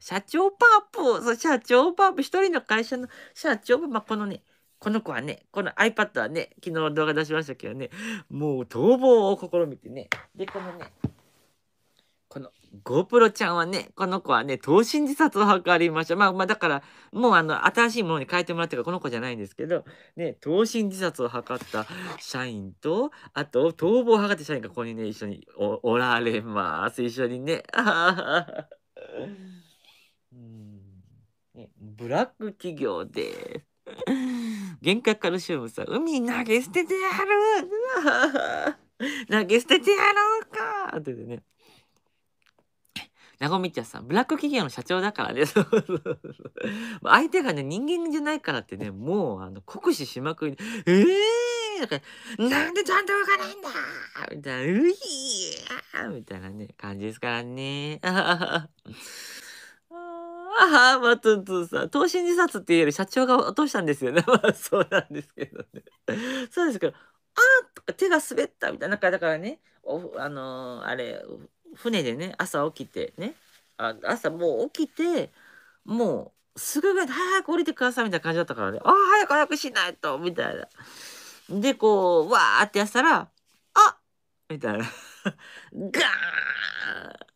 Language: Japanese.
社長パープそう、社長パープ一人の会社の社長まあ、このね、この子はね、この iPad はね、昨日動画出しましたけどね、もう逃亡を試みてね、で、このね、この GoPro ちゃんはね、この子はね、投身自殺を図りました。まあまあだから、もうあの、新しいものに変えてもらってるからこの子じゃないんですけど、ね、投身自殺を図った社員と、あと、逃亡を図った社員がここにね、一緒におられます。一緒にね。ブラック企業です。原価カルシウムさ海投げ捨ててやる投げ捨ててやろうかってってね。なごみちゃんさん、ブラック企業の社長だからね。相手がね、人間じゃないからってね、もう、あの、酷使しまくり、ええー、かなんでちゃんと動かないんだみたいな、うひーみたいなね、感じですからね。はマまゥンさん投資自殺っていうより社長が落としたんですよね そうなんですけどねそうですけどあっとか手が滑ったみたいななんかだからねおあのー、あれ船でね朝起きてねあ朝もう起きてもうすぐぐらい早く降りてください」みたいな感じだったからね「あ早く早くしないと」みたいな。でこうわーってやったら「あみたいな ガーン